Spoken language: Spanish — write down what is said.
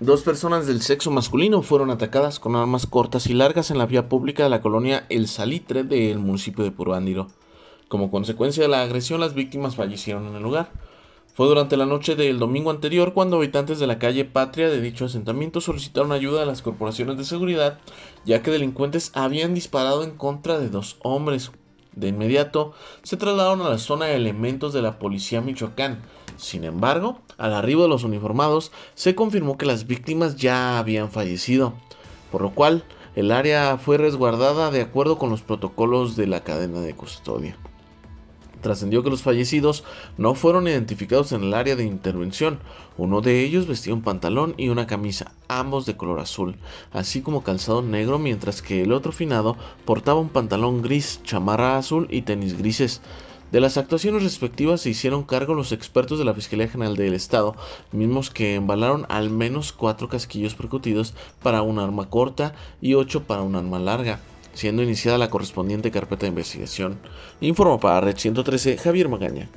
Dos personas del sexo masculino fueron atacadas con armas cortas y largas en la vía pública de la colonia El Salitre del municipio de Purbándiro. Como consecuencia de la agresión, las víctimas fallecieron en el lugar. Fue durante la noche del domingo anterior cuando habitantes de la calle Patria de dicho asentamiento solicitaron ayuda a las corporaciones de seguridad, ya que delincuentes habían disparado en contra de dos hombres. De inmediato, se trasladaron a la zona de elementos de la policía Michoacán, sin embargo, al arribo de los uniformados se confirmó que las víctimas ya habían fallecido, por lo cual el área fue resguardada de acuerdo con los protocolos de la cadena de custodia. Trascendió que los fallecidos no fueron identificados en el área de intervención. Uno de ellos vestía un pantalón y una camisa, ambos de color azul, así como calzado negro, mientras que el otro finado portaba un pantalón gris, chamarra azul y tenis grises. De las actuaciones respectivas se hicieron cargo los expertos de la Fiscalía General del Estado, mismos que embalaron al menos cuatro casquillos percutidos para un arma corta y ocho para un arma larga, siendo iniciada la correspondiente carpeta de investigación. Informa para Red 113 Javier Magaña.